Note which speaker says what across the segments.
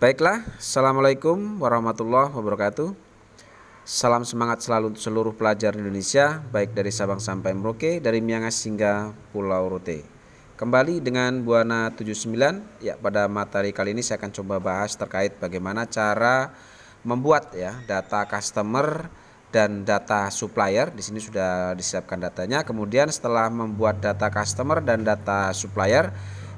Speaker 1: Baiklah, Assalamualaikum warahmatullahi wabarakatuh. Salam semangat selalu untuk seluruh pelajar Indonesia, baik dari Sabang sampai Merauke, dari Miangas hingga Pulau Rote. Kembali dengan Buana 79, ya pada materi kali ini saya akan coba bahas terkait bagaimana cara membuat ya data customer dan data supplier. Di sini sudah disiapkan datanya. Kemudian setelah membuat data customer dan data supplier,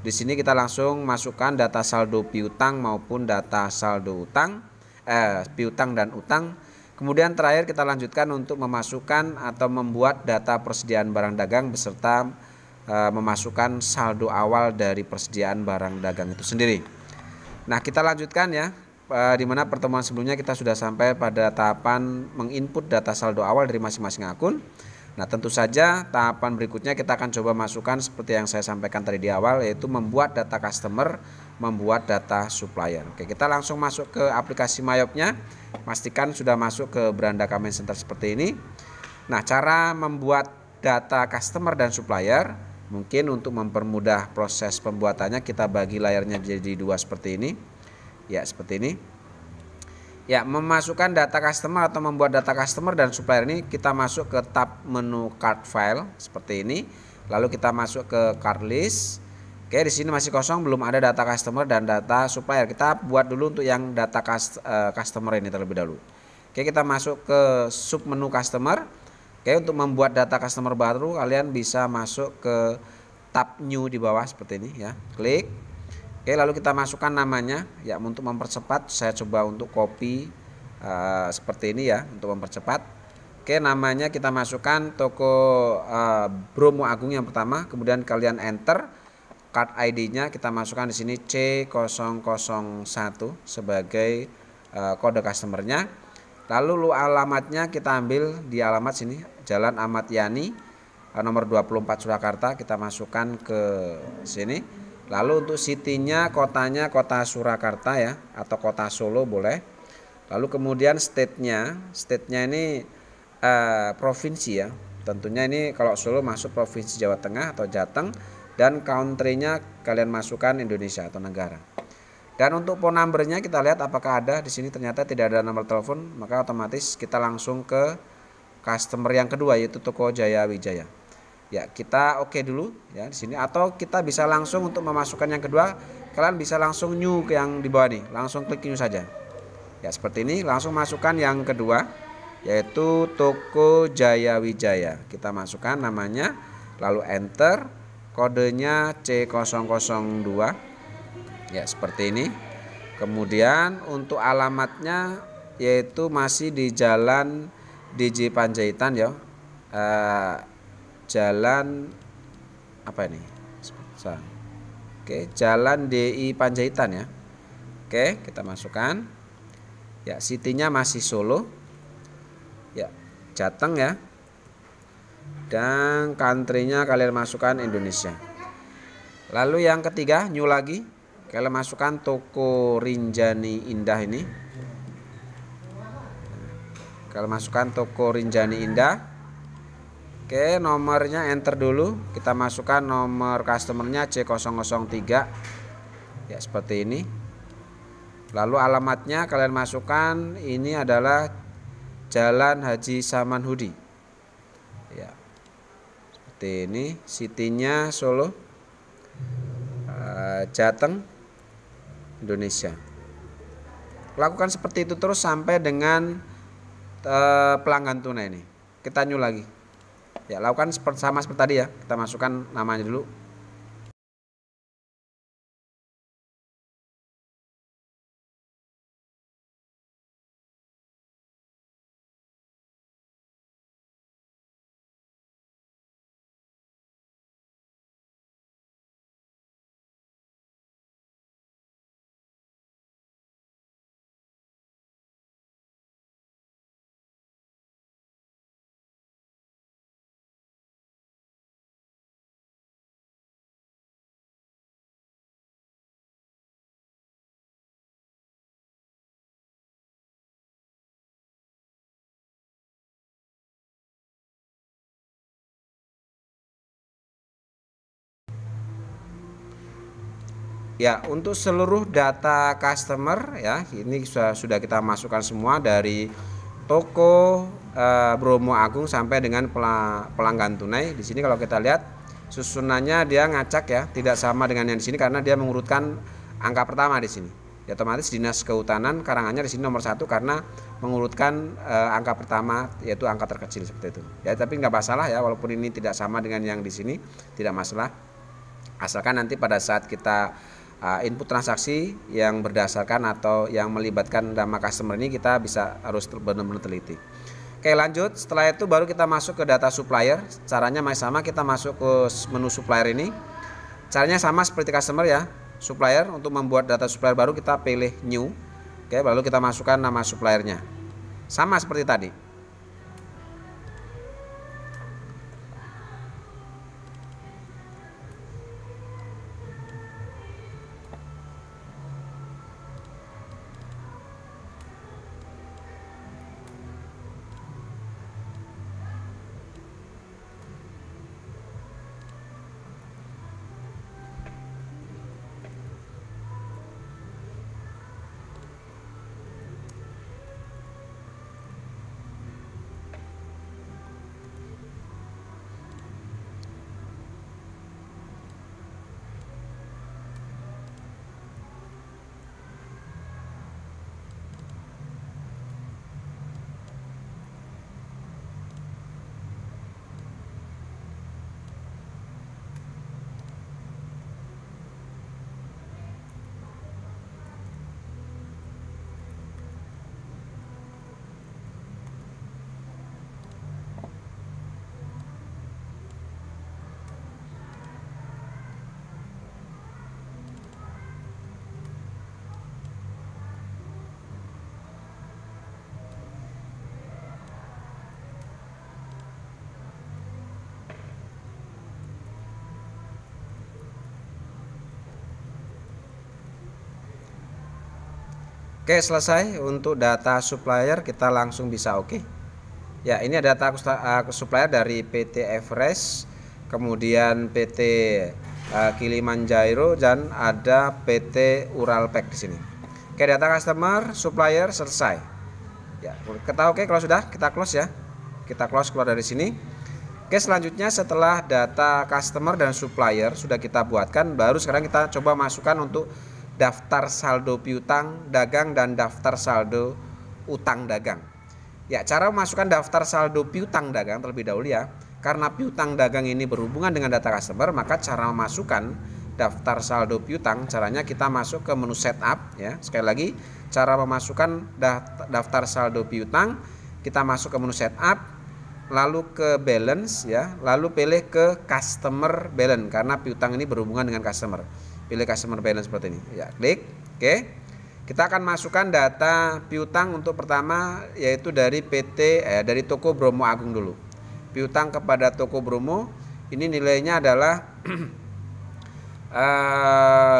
Speaker 1: di sini kita langsung masukkan data saldo piutang maupun data saldo utang, eh, piutang dan utang. Kemudian terakhir kita lanjutkan untuk memasukkan atau membuat data persediaan barang dagang beserta eh, memasukkan saldo awal dari persediaan barang dagang itu sendiri. Nah kita lanjutkan ya, eh, di mana pertemuan sebelumnya kita sudah sampai pada tahapan menginput data saldo awal dari masing-masing akun. Nah tentu saja tahapan berikutnya kita akan coba masukkan seperti yang saya sampaikan tadi di awal yaitu membuat data customer, membuat data supplier. Oke kita langsung masuk ke aplikasi Mayopnya, pastikan sudah masuk ke beranda Kamen Center seperti ini. Nah cara membuat data customer dan supplier mungkin untuk mempermudah proses pembuatannya kita bagi layarnya jadi dua seperti ini. Ya seperti ini ya memasukkan data customer atau membuat data customer dan supplier ini kita masuk ke tab menu card file seperti ini lalu kita masuk ke card list oke di sini masih kosong belum ada data customer dan data supplier kita buat dulu untuk yang data eh, customer ini terlebih dahulu oke kita masuk ke sub menu customer oke untuk membuat data customer baru kalian bisa masuk ke tab new di bawah seperti ini ya klik Oke, lalu kita masukkan namanya ya untuk mempercepat. Saya coba untuk copy uh, seperti ini ya untuk mempercepat. Oke, namanya kita masukkan toko uh, Bromo Agung yang pertama, kemudian kalian enter card ID-nya kita masukkan di sini C001 sebagai uh, kode customernya. Lalu lu alamatnya kita ambil di alamat sini Jalan Ahmad Yani nomor 24 Surakarta kita masukkan ke sini. Lalu untuk city-nya, kotanya kota Surakarta ya atau kota Solo boleh. Lalu kemudian state-nya, state-nya ini eh, provinsi ya. Tentunya ini kalau Solo masuk provinsi Jawa Tengah atau Jateng dan country-nya kalian masukkan Indonesia atau negara. Dan untuk phone numbernya kita lihat apakah ada di sini ternyata tidak ada nomor telepon maka otomatis kita langsung ke customer yang kedua yaitu toko Jaya Wijaya ya kita oke okay dulu ya di sini atau kita bisa langsung untuk memasukkan yang kedua kalian bisa langsung new ke yang di bawah nih langsung klik new saja ya seperti ini langsung masukkan yang kedua yaitu toko Jaya Wijaya kita masukkan namanya lalu enter kodenya C002 ya seperti ini kemudian untuk alamatnya yaitu masih di jalan DJ Panjaitan ya eh, jalan apa ini? Oke, jalan DI Panjaitan ya. Oke, kita masukkan. Ya, city-nya masih Solo. Ya, Jateng ya. Dan country-nya kalian masukkan Indonesia. Lalu yang ketiga, new lagi. Kalian masukkan toko Rinjani Indah ini. Kalian masukkan toko Rinjani Indah. Oke, nomornya enter dulu. Kita masukkan nomor customernya C003. Ya, seperti ini. Lalu alamatnya kalian masukkan ini adalah Jalan Haji Saman Hudi. Ya. Seperti ini, city-nya Solo. Eh, Jateng, Indonesia. Lakukan seperti itu terus sampai dengan eh, pelanggan tunai ini. Kita nyul lagi ya lakukan seperti sama seperti tadi ya kita masukkan namanya dulu Ya, untuk seluruh data customer ya, ini sudah sudah kita masukkan semua dari toko eh, Bromo Agung sampai dengan pelanggan tunai. Di sini kalau kita lihat susunannya dia ngacak ya, tidak sama dengan yang di sini karena dia mengurutkan angka pertama di sini. Ya, otomatis Dinas Kehutanan karangannya di sini nomor satu karena mengurutkan eh, angka pertama yaitu angka terkecil seperti itu. Ya, tapi nggak masalah ya walaupun ini tidak sama dengan yang di sini, tidak masalah. Asalkan nanti pada saat kita Ah, input transaksi yang berdasarkan atau yang melibatkan nama customer ini kita bisa harus benar-benar teliti. Oke lanjut, setelah itu baru kita masuk ke data supplier. Caranya masih sama, kita masuk ke menu supplier ini. Caranya sama seperti customer ya, supplier untuk membuat data supplier baru kita pilih new. Oke, lalu kita masukkan nama suppliernya. Sama seperti tadi. Oke selesai untuk data supplier kita langsung bisa oke okay. ya ini ada data supplier dari PT Everest kemudian PT eh, Kilimanjaro dan ada PT Uralpek di sini Oke data customer supplier selesai ya kita oke okay, kalau sudah kita close ya kita close keluar dari sini Oke selanjutnya setelah data customer dan supplier sudah kita buatkan baru sekarang kita coba masukkan untuk daftar saldo piutang dagang dan daftar saldo utang dagang. Ya, cara memasukkan daftar saldo piutang dagang terlebih dahulu ya. Karena piutang dagang ini berhubungan dengan data customer, maka cara memasukkan daftar saldo piutang caranya kita masuk ke menu setup ya. Sekali lagi, cara memasukkan daftar saldo piutang kita masuk ke menu setup lalu ke balance ya, lalu pilih ke customer balance karena piutang ini berhubungan dengan customer pilih customer balance seperti ini ya klik oke okay. kita akan masukkan data piutang untuk pertama yaitu dari PT eh, dari toko Bromo Agung dulu piutang kepada toko Bromo ini nilainya adalah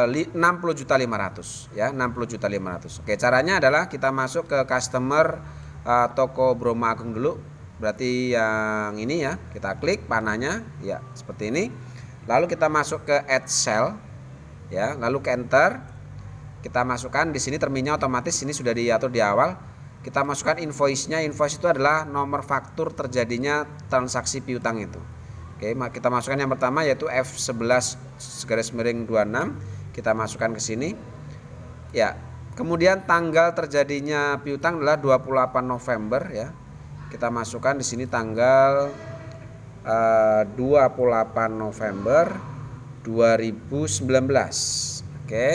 Speaker 1: eh, enam puluh juta lima ratus ya enam puluh juta lima ratus oke caranya adalah kita masuk ke customer uh, toko Bromo Agung dulu berarti yang ini ya kita klik panahnya ya seperti ini lalu kita masuk ke add cell ya lalu ke enter kita masukkan di sini terminnya otomatis ini sudah diatur di awal kita masukkan invoice-nya invoice itu adalah nomor faktur terjadinya transaksi piutang itu Oke kita masukkan yang pertama yaitu F11 garis miring 26 kita masukkan ke sini ya kemudian tanggal terjadinya piutang adalah 28 November ya kita masukkan di sini tanggal 28 eh, November 2019. Oke.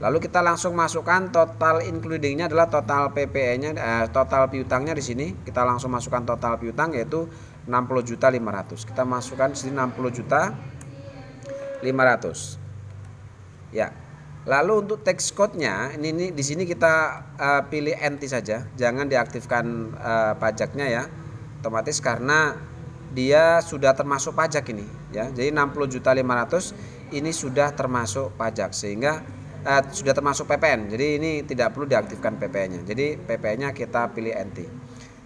Speaker 1: Lalu kita langsung masukkan total includingnya adalah total ppe nya eh, total piutangnya di sini. Kita langsung masukkan total piutang yaitu 60 juta 500. Kita masukkan di sini 60 juta 500. Ya. Lalu untuk text code-nya ini, ini di sini kita uh, pilih NT saja, jangan diaktifkan uh, pajaknya ya. Otomatis karena dia sudah termasuk pajak ini ya. Jadi 60 juta 500 ini sudah termasuk pajak sehingga eh, sudah termasuk PPN. Jadi ini tidak perlu diaktifkan PPN-nya. Jadi PPN-nya kita pilih NT.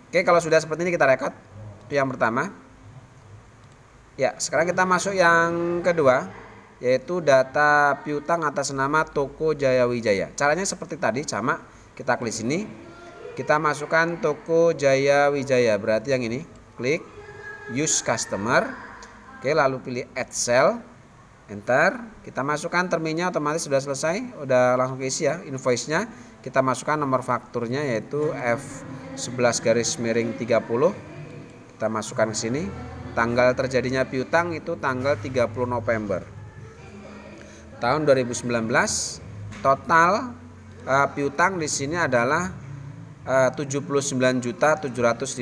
Speaker 1: Oke, kalau sudah seperti ini kita rekod. yang pertama. Ya, sekarang kita masuk yang kedua yaitu data piutang atas nama Toko Jaya Wijaya. Caranya seperti tadi sama, kita klik sini. Kita masukkan Toko Jaya Wijaya, berarti yang ini. Klik use customer oke lalu pilih add cell enter kita masukkan terminnya otomatis sudah selesai udah langsung isi ya invoice nya kita masukkan nomor fakturnya yaitu F11 garis miring 30 kita masukkan ke sini tanggal terjadinya piutang itu tanggal 30 November tahun 2019 total uh, piutang di sini adalah Eh, uh, 79 juta 750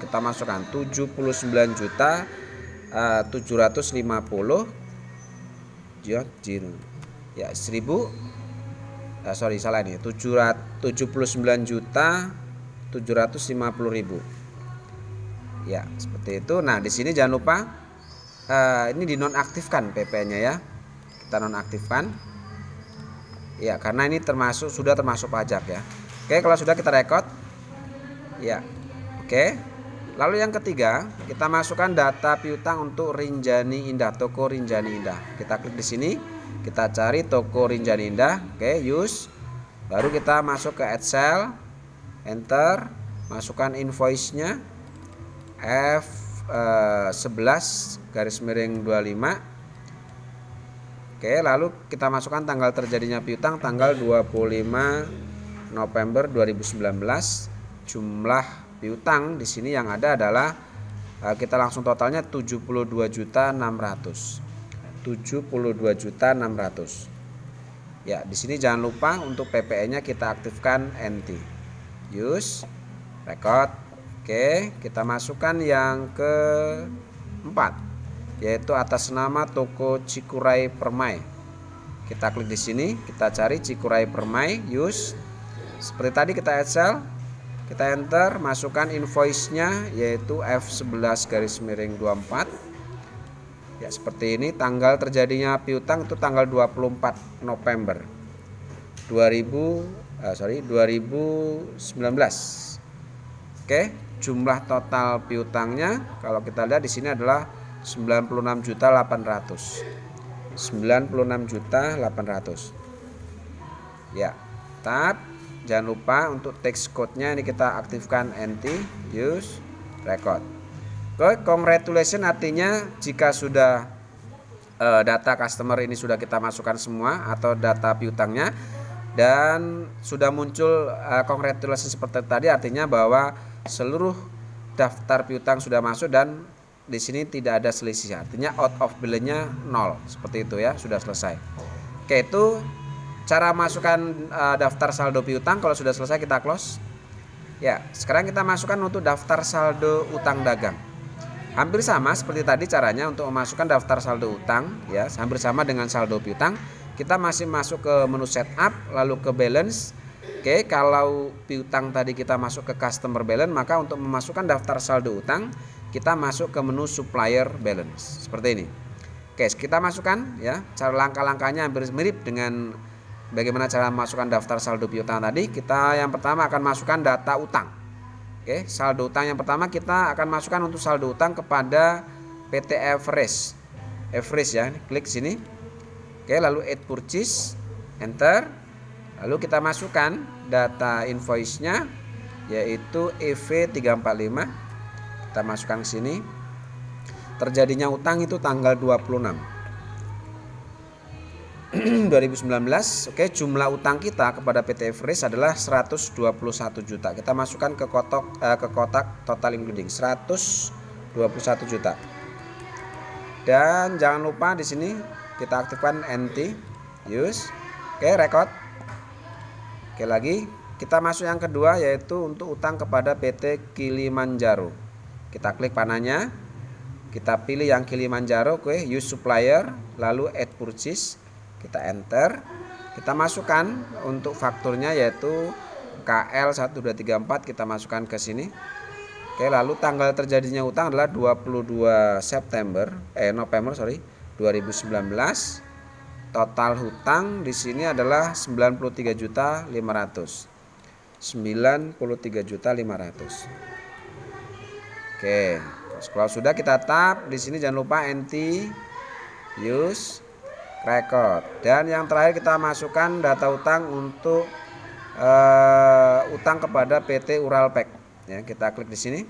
Speaker 1: kita masukkan 79 juta 750 eh, Jin ya 1000 ya, eh, sorry salah ini sembilan juta 750 ribu ya seperti itu nah di sini jangan lupa ini dinonaktifkan PP nya ya kita nonaktifkan ya karena ini termasuk sudah termasuk pajak ya Oke, kalau sudah kita record. Ya. Oke. Lalu yang ketiga, kita masukkan data piutang untuk Rinjani Indah, toko Rinjani Indah. Kita klik di sini, kita cari toko Rinjani Indah. Oke, use. Baru kita masuk ke Excel, enter, masukkan invoice-nya F11 eh, garis miring 25 Oke, lalu kita masukkan tanggal terjadinya piutang tanggal 25 November 2019 jumlah piutang di sini yang ada adalah eh, kita langsung totalnya juta 600 Ya, di sini jangan lupa untuk PPN-nya kita aktifkan NT. Use record. Oke, kita masukkan yang ke empat yaitu atas nama toko Cikurai Permai. Kita klik di sini, kita cari Cikurai Permai, use seperti tadi kita Excel kita enter masukkan invoice-nya yaitu F11 garis miring 24 ya seperti ini tanggal terjadinya piutang itu tanggal 24 November 2000 uh, eh, sorry 2019 oke jumlah total piutangnya kalau kita lihat di sini adalah 96.800 96.800 ya tab jangan lupa untuk text code-nya ini kita aktifkan anti use record. Oke, congratulation artinya jika sudah uh, data customer ini sudah kita masukkan semua atau data piutangnya dan sudah muncul uh, congratulation seperti tadi artinya bahwa seluruh daftar piutang sudah masuk dan di sini tidak ada selisih artinya out of balance-nya nol seperti itu ya sudah selesai. Oke itu Cara masukkan uh, daftar saldo piutang kalau sudah selesai kita close. Ya, sekarang kita masukkan untuk daftar saldo utang dagang. Hampir sama seperti tadi caranya untuk memasukkan daftar saldo utang ya, hampir sama dengan saldo piutang. Kita masih masuk ke menu setup lalu ke balance. Oke, kalau piutang tadi kita masuk ke customer balance, maka untuk memasukkan daftar saldo utang kita masuk ke menu supplier balance seperti ini. Oke, kita masukkan ya. Cara langkah-langkahnya hampir mirip dengan Bagaimana cara memasukkan daftar saldo piutang tadi? Kita yang pertama akan masukkan data utang. Oke, saldo utang yang pertama kita akan masukkan untuk saldo utang kepada PT Everest. Everest ya, klik sini. Oke, lalu add purchase, enter. Lalu kita masukkan data invoice-nya yaitu EV345. Kita masukkan ke sini terjadinya utang itu tanggal 26. 2019 oke okay, jumlah utang kita kepada PT Everest adalah 121 juta. Kita masukkan ke kotak eh, ke kotak total including 121 juta. Dan jangan lupa di sini kita aktifkan NT use. Oke, okay, record. Oke okay, lagi, kita masuk yang kedua yaitu untuk utang kepada PT Kilimanjaro. Kita klik panahnya. Kita pilih yang Kilimanjaro, oke, okay, use supplier, lalu add purchase kita enter kita masukkan untuk fakturnya yaitu KL1234 kita masukkan ke sini Oke lalu tanggal terjadinya utang adalah 22 September eh November sorry 2019 total hutang di sini adalah 93 juta 500 93 juta 500 Oke kalau sudah kita tap di sini jangan lupa anti use record dan yang terakhir kita masukkan data utang untuk uh, utang kepada PT Uralpek ya kita klik di sini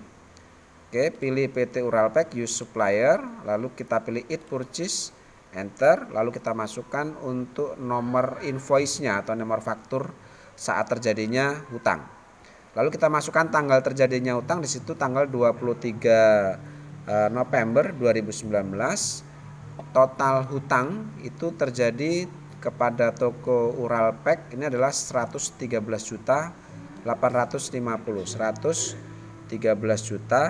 Speaker 1: Oke pilih PT Uralpek use supplier lalu kita pilih it purchase enter lalu kita masukkan untuk nomor invoice-nya atau nomor faktur saat terjadinya hutang lalu kita masukkan tanggal terjadinya hutang di situ tanggal 23 eh, November 2019 total hutang itu terjadi kepada toko Uralpek ini adalah 113 juta 850 113 juta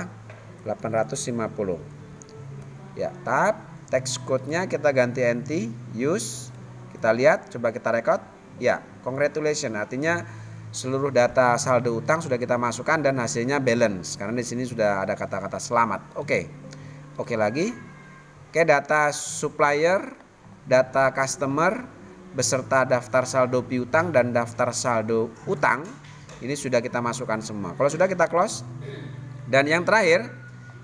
Speaker 1: 850 ya tab text code-nya kita ganti NT use kita lihat coba kita record ya congratulation. artinya seluruh data saldo utang sudah kita masukkan dan hasilnya balance karena di sini sudah ada kata-kata selamat oke oke lagi Oke, data supplier, data customer, beserta daftar saldo piutang dan daftar saldo utang. Ini sudah kita masukkan semua. Kalau sudah kita close. Dan yang terakhir,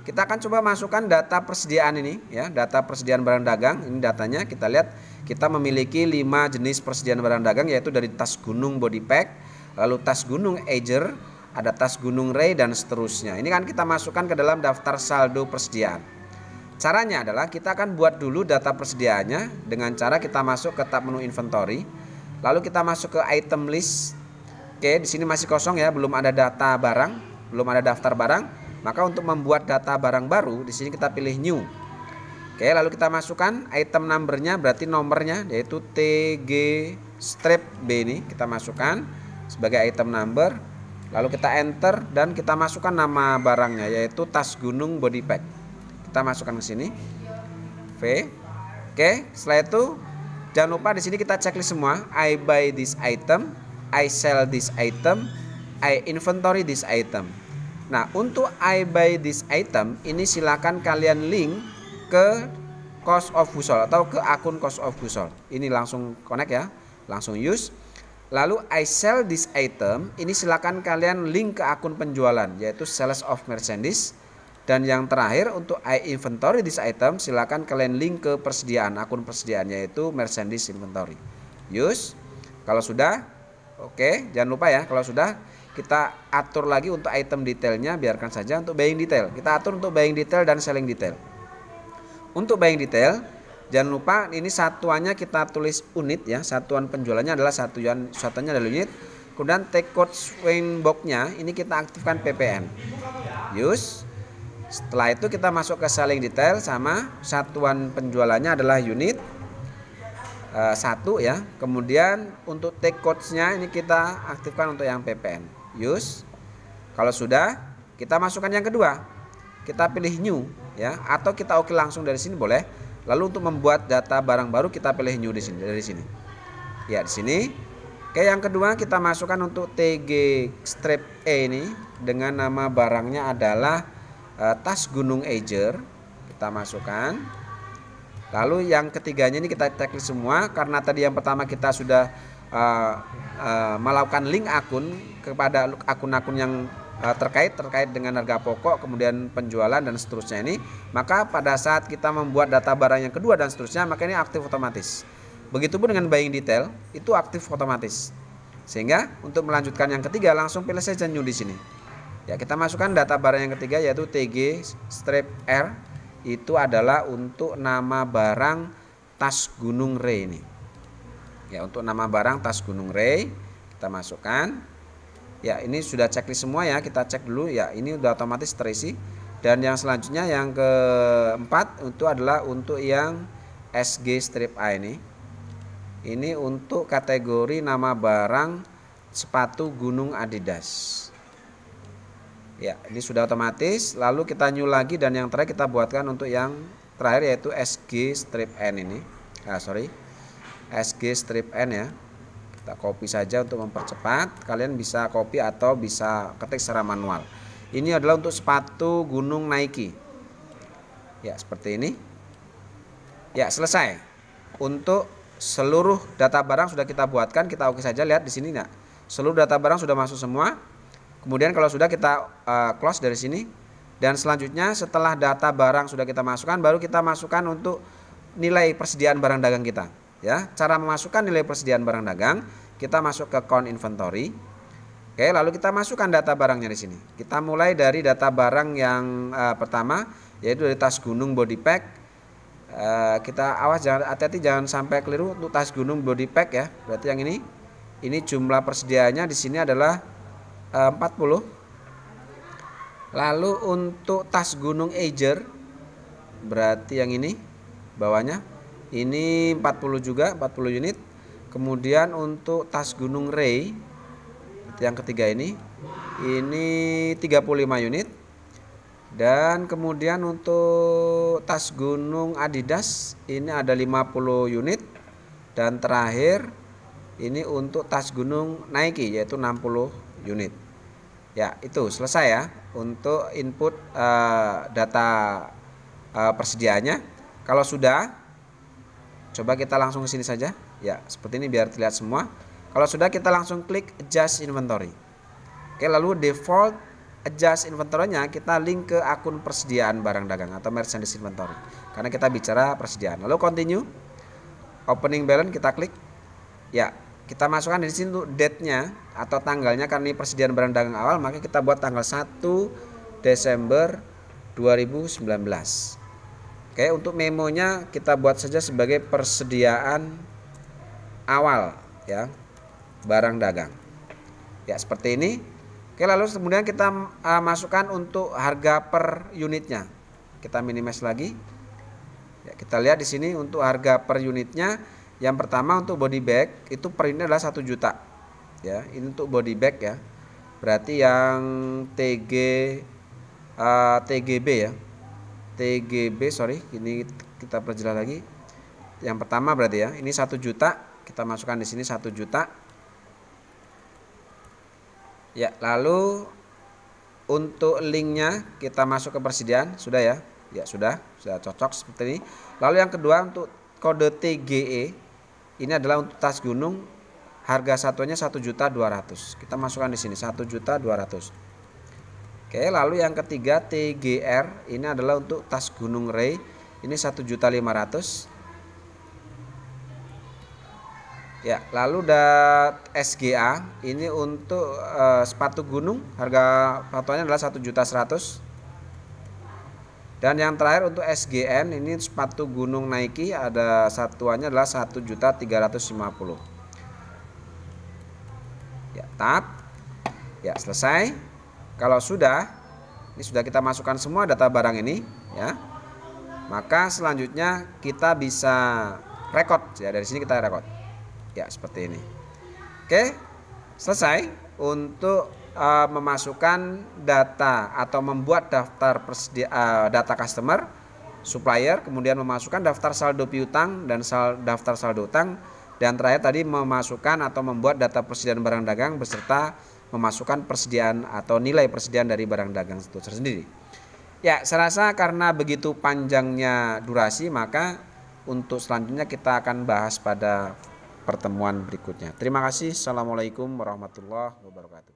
Speaker 1: kita akan coba masukkan data persediaan ini ya, data persediaan barang dagang. Ini datanya kita lihat kita memiliki 5 jenis persediaan barang dagang yaitu dari tas gunung body pack, lalu tas gunung Ager, ada tas gunung Ray dan seterusnya. Ini kan kita masukkan ke dalam daftar saldo persediaan. Caranya adalah kita akan buat dulu data persediaannya dengan cara kita masuk ke tab menu inventory, lalu kita masuk ke item list. Oke, di sini masih kosong ya, belum ada data barang, belum ada daftar barang. Maka untuk membuat data barang baru, di sini kita pilih new. Oke, lalu kita masukkan item numbernya, berarti nomornya yaitu TG strip B ini kita masukkan sebagai item number. Lalu kita enter dan kita masukkan nama barangnya yaitu tas gunung body pack kita masukkan ke sini V oke setelah itu jangan lupa di sini kita checklist semua I buy this item I sell this item I inventory this item nah untuk I buy this item ini silahkan kalian link ke cost of busol atau ke akun cost of busol ini langsung connect ya langsung use Lalu I sell this item, ini silahkan kalian link ke akun penjualan yaitu sales of merchandise. Dan yang terakhir untuk inventory this item silakan kalian link ke persediaan akun persediaan yaitu mercedes inventory. Use. Kalau sudah, oke, okay. jangan lupa ya kalau sudah kita atur lagi untuk item detailnya biarkan saja untuk buying detail. Kita atur untuk buying detail dan selling detail. Untuk buying detail jangan lupa ini satuannya kita tulis unit ya satuan penjualannya adalah satuan satunya adalah unit kemudian take code swing boxnya ini kita aktifkan PPN use setelah itu kita masuk ke selling detail sama satuan penjualannya adalah unit e, satu ya. Kemudian untuk take codes-nya ini kita aktifkan untuk yang PPN. Use. Kalau sudah, kita masukkan yang kedua. Kita pilih new ya atau kita oke langsung dari sini boleh. Lalu untuk membuat data barang baru kita pilih new di sini dari sini. Ya, di sini. Oke, yang kedua kita masukkan untuk TG strip E ini dengan nama barangnya adalah Eh, tas gunung Eiger kita masukkan lalu yang ketiganya ini kita teks semua karena tadi yang pertama kita sudah uh, uh, melakukan link akun kepada akun-akun yang uh, terkait terkait dengan harga pokok kemudian penjualan dan seterusnya ini maka pada saat kita membuat data barang yang kedua dan seterusnya maka ini aktif otomatis begitupun dengan buying detail itu aktif otomatis sehingga untuk melanjutkan yang ketiga langsung pilih saja new di sini Ya, kita masukkan data barang yang ketiga yaitu TG strip R itu adalah untuk nama barang tas Gunung Re ini. Ya, untuk nama barang tas Gunung Re kita masukkan. Ya, ini sudah checklist semua ya, kita cek dulu ya. Ini sudah otomatis terisi. Dan yang selanjutnya yang keempat itu adalah untuk yang SG strip A ini. Ini untuk kategori nama barang sepatu gunung Adidas. Ya, ini sudah otomatis. Lalu kita new lagi dan yang terakhir kita buatkan untuk yang terakhir yaitu SG strip N ini. Ah, sorry. SG strip N ya. Kita copy saja untuk mempercepat. Kalian bisa copy atau bisa ketik secara manual. Ini adalah untuk sepatu gunung Nike. Ya, seperti ini. Ya, selesai. Untuk seluruh data barang sudah kita buatkan, kita oke saja lihat di sini ya. Seluruh data barang sudah masuk semua. Kemudian kalau sudah kita uh, close dari sini dan selanjutnya setelah data barang sudah kita masukkan baru kita masukkan untuk nilai persediaan barang dagang kita ya. Cara memasukkan nilai persediaan barang dagang, kita masuk ke count inventory. Oke, lalu kita masukkan data barangnya di sini. Kita mulai dari data barang yang uh, pertama yaitu dari tas gunung body pack. Uh, kita awas jangan hati-hati jangan sampai keliru untuk tas gunung body pack ya. Berarti yang ini ini jumlah persediaannya di sini adalah 40 eh, lalu untuk tas gunung Eiger berarti yang ini bawahnya ini 40 juga 40 unit kemudian untuk tas gunung Ray yang ketiga ini ini 35 unit dan kemudian untuk tas gunung Adidas ini ada 50 unit dan terakhir ini untuk tas gunung Nike yaitu 60 unit. Ya, itu selesai ya untuk input uh, data uh, persediaannya. Kalau sudah, coba kita langsung ke sini saja. Ya, seperti ini biar terlihat semua. Kalau sudah kita langsung klik adjust inventory. Oke, lalu default adjust inventory-nya kita link ke akun persediaan barang dagang atau merchandise inventory. Karena kita bicara persediaan. Lalu continue. Opening balance kita klik. Ya, kita masukkan di sini untuk date-nya atau tanggalnya karena ini persediaan barang dagang awal maka kita buat tanggal 1 Desember 2019 Oke untuk memonya kita buat saja sebagai persediaan awal ya barang dagang ya seperti ini Oke lalu kemudian kita uh, masukkan untuk harga per unitnya kita minimize lagi ya, kita lihat di sini untuk harga per unitnya yang pertama untuk body bag itu printnya adalah satu juta. Ya, ini untuk body bag ya. Berarti yang TG uh, TGB ya. TGB sorry, ini kita perjelas lagi. Yang pertama berarti ya, ini satu juta, kita masukkan di sini satu juta. Ya, lalu untuk linknya kita masuk ke persediaan, sudah ya? Ya, sudah, sudah cocok seperti ini. Lalu yang kedua untuk kode TGE ini adalah untuk tas gunung harga satuannya 1.200. Kita masukkan di sini juta 1.200. Oke, lalu yang ketiga TGR ini adalah untuk tas gunung Ray. Ini juta 1.500. Ya, lalu ada SGA ini untuk uh, sepatu gunung harga satuannya adalah juta 1.100. Dan yang terakhir untuk SGN ini sepatu gunung Nike ada satuannya adalah 1.350. Ya, tap, Ya, selesai. Kalau sudah ini sudah kita masukkan semua data barang ini, ya. Maka selanjutnya kita bisa record ya dari sini kita rekod. Ya, seperti ini. Oke. Selesai untuk uh, memasukkan data atau membuat daftar persedia, uh, eh, data customer, supplier, kemudian memasukkan daftar saldo piutang dan sal, daftar saldo utang, dan terakhir tadi memasukkan atau membuat data persediaan barang dagang beserta memasukkan persediaan atau nilai persediaan dari barang dagang itu tersendiri. Ya, saya rasa karena begitu panjangnya durasi maka untuk selanjutnya kita akan bahas pada pertemuan berikutnya. Terima kasih. Assalamualaikum warahmatullahi wabarakatuh.